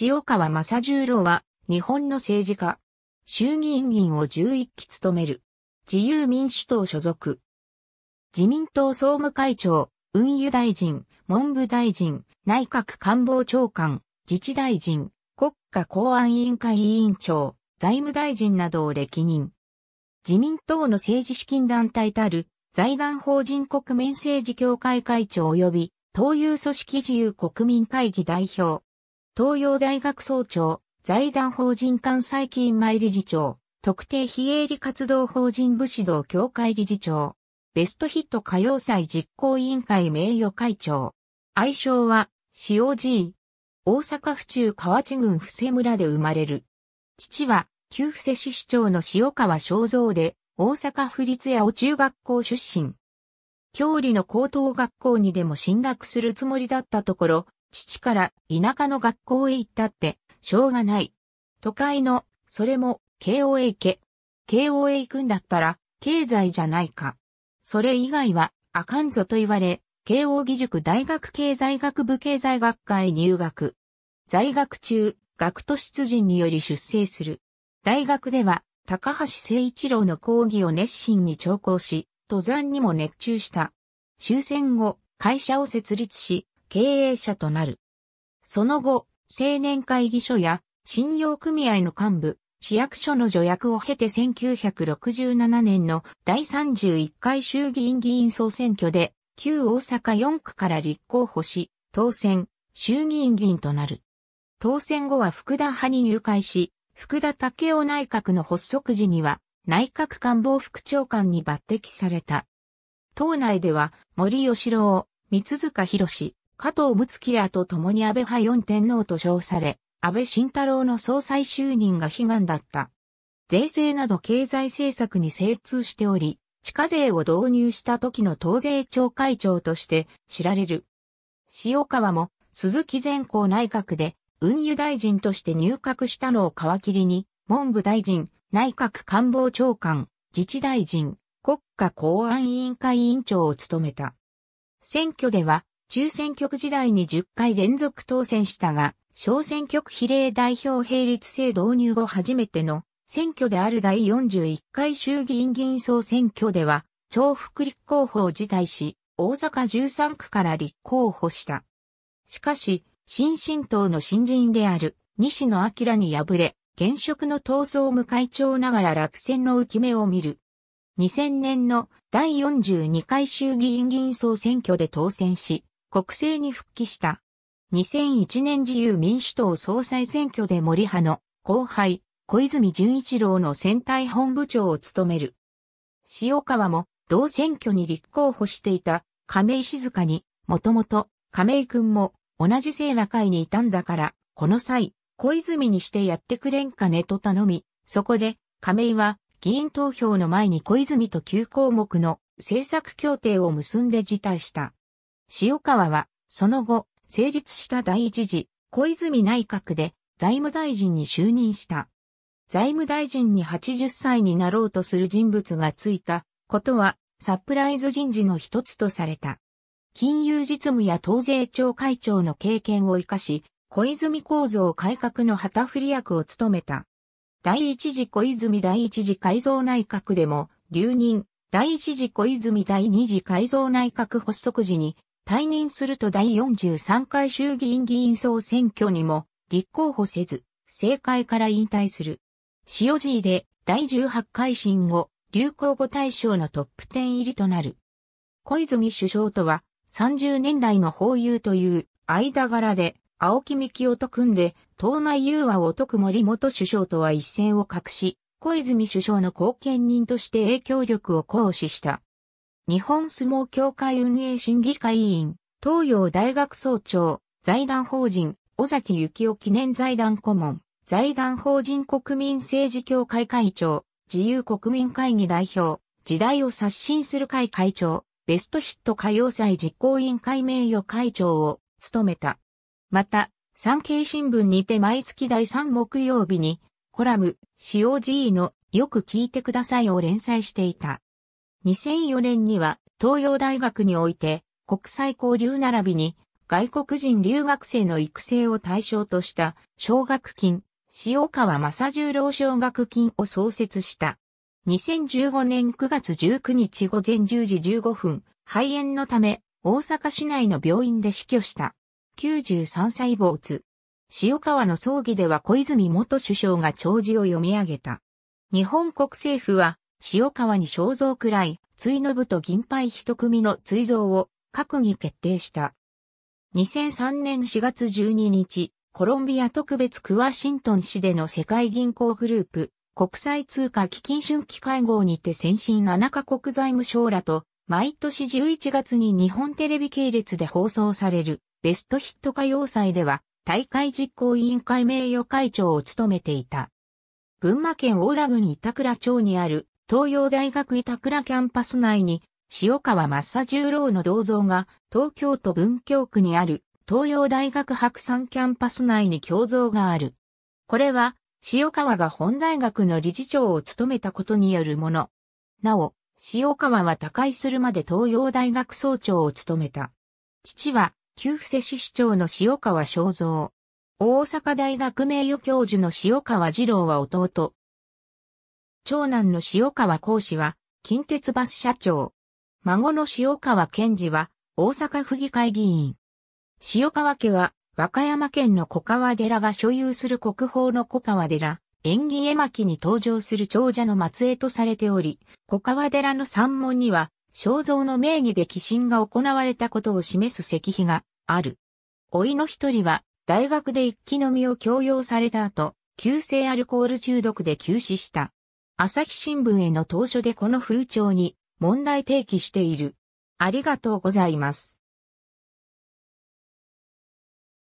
塩川正十郎は、日本の政治家。衆議院議員を11期務める。自由民主党所属。自民党総務会長、運輸大臣、文部大臣、内閣官房長官、自治大臣、国家公安委員会委員長、財務大臣などを歴任。自民党の政治資金団体たる、財団法人国民政治協会会長及び、党友組織自由国民会議代表、東洋大学総長、財団法人関西勤前理事長、特定非営利活動法人武士道協会理事長、ベストヒット歌謡祭実行委員会名誉会長。愛称は、塩 G。大阪府中河内郡布施村で生まれる。父は、旧布施市市長の塩川正蔵で、大阪府立八尾中学校出身。郷里の高等学校にでも進学するつもりだったところ、父から田舎の学校へ行ったって、しょうがない。都会の、それも、慶応へ行け。慶応へ行くんだったら、経済じゃないか。それ以外は、あかんぞと言われ、慶応義塾大学経済学部経済学科へ入学。在学中、学徒出陣により出生する。大学では、高橋誠一郎の講義を熱心に聴講し、登山にも熱中した。終戦後、会社を設立し、経営者となる。その後、青年会議所や信用組合の幹部、市役所の助役を経て1967年の第31回衆議院議員総選挙で、旧大阪4区から立候補し、当選、衆議院議員となる。当選後は福田派に入会し、福田武雄内閣の発足時には、内閣官房副長官に抜擢された。党内では、森喜朗、三塚博士、加藤睦輝らと共に安倍派四天皇と称され、安倍晋太郎の総裁就任が悲願だった。税制など経済政策に精通しており、地下税を導入した時の東税調会長として知られる。塩川も鈴木善光内閣で運輸大臣として入閣したのを皮切りに、文部大臣、内閣官房長官、自治大臣、国家公安委員会委員長を務めた。選挙では中選挙区時代に10回連続当選したが、小選挙区比例代表並立制導入後初めての選挙である第41回衆議院議員総選挙では、重複立候補を辞退し、大阪13区から立候補した。しかし、新進党の新人である西野明に敗れ、現職の闘争無会長ながら落選の浮き目を見る。2000年の第42回衆議院議員総選挙で当選し、国政に復帰した。2001年自由民主党総裁選挙で森派の後輩、小泉純一郎の選対本部長を務める。塩川も同選挙に立候補していた亀井静香に、もともと亀井くんも同じ清和会にいたんだから、この際、小泉にしてやってくれんかねと頼み、そこで亀井は議員投票の前に小泉と9項目の政策協定を結んで辞退した。塩川は、その後、成立した第一次、小泉内閣で財務大臣に就任した。財務大臣に80歳になろうとする人物がついたことは、サプライズ人事の一つとされた。金融実務や党税庁会長の経験を活かし、小泉構造改革の旗振り役を務めた。第一次小泉第一次改造内閣でも、留任、第一次小泉第二次改造内閣発足時に、退任すると第43回衆議院議員総選挙にも立候補せず、政界から引退する。塩爺で第18回新後、流行語大賞のトップ10入りとなる。小泉首相とは30年来の法有という間柄で青木幹夫と組んで党内融和を解く森元首相とは一線を画し、小泉首相の後見人として影響力を行使した。日本相撲協会運営審議会委員、東洋大学総長、財団法人、尾崎幸雄記念財団顧問、財団法人国民政治協会会長、自由国民会議代表、時代を刷新する会会長、ベストヒット歌謡祭実行委員会名誉会長を務めた。また、産経新聞にて毎月第3木曜日に、コラム、COG のよく聞いてくださいを連載していた。2004年には東洋大学において国際交流並びに外国人留学生の育成を対象とした奨学金、塩川正十郎奨学金を創設した。2015年9月19日午前10時15分、肺炎のため大阪市内の病院で死去した。93歳没。塩川の葬儀では小泉元首相が弔辞を読み上げた。日本国政府は塩川に肖像くらい、追の部と銀杯一組の追像を、閣議決定した。2003年4月12日、コロンビア特別クワシントン市での世界銀行グループ、国際通貨基金春季会合にて先進7カ国財務省らと、毎年11月に日本テレビ系列で放送される、ベストヒット歌謡祭では、大会実行委員会名誉会長を務めていた。群馬県大良郡板倉町にある東洋大学板倉キャンパス内に、塩川正十郎の銅像が、東京都文京区にある、東洋大学白山キャンパス内に胸像がある。これは、塩川が本大学の理事長を務めたことによるもの。なお、塩川は他界するまで東洋大学総長を務めた。父は、旧伏施市市長の塩川正造。大阪大学名誉教授の塩川二郎は弟、長男の塩川孝氏は、近鉄バス社長。孫の塩川健二は、大阪府議会議員。塩川家は、和歌山県の小川寺が所有する国宝の小川寺、縁起絵巻に登場する長者の末裔とされており、小川寺の山門には、肖像の名義で寄進が行われたことを示す石碑がある。老いの一人は、大学で一気飲みを強要された後、急性アルコール中毒で急死した。朝日新聞への投書でこの風潮に問題提起している。ありがとうございます。